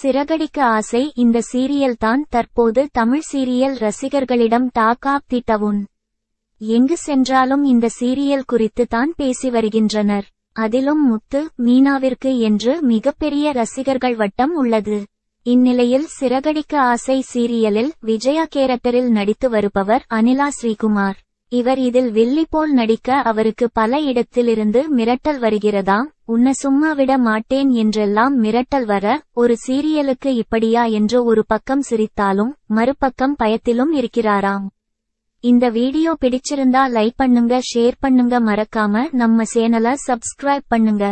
சிறகடிக்க ஆசை இந்த சீரியல் தான் தற்போது தமிழ் சீரியல் ரசிகர்களிடம் டாக் திட்டவும் எங்கு சென்றாலும் இந்த சீரியல் குறித்து தான் பேசி வருகின்றனர் அதிலும் முத்து மீனாவிற்கு என்று மிகப்பெரிய ரசிகர்கள் வட்டம் உள்ளது இந்நிலையில் சிறகடிக்க ஆசை சீரியலில் விஜயா கேரக்டரில் நடித்து வருபவர் அனிலா ஸ்ரீகுமார் இவர் இதில் வில்லி போல் நடிக்க அவருக்கு பல இடத்திலிருந்து மிரட்டல் வருகிறதாம் உன்ன சும்மா விட மாட்டேன் என்றெல்லாம் மிரட்டல் வர ஒரு சீரியலுக்கு இப்படியா என்று ஒரு பக்கம் சிரித்தாலும் மறுபக்கம் பயத்திலும் இருக்கிறாராம் இந்த வீடியோ பிடிச்சிருந்தா லைக் பண்ணுங்க ஷேர் பண்ணுங்க மறக்காம நம்ம சேனல சப்ஸ்கிரைப் பண்ணுங்க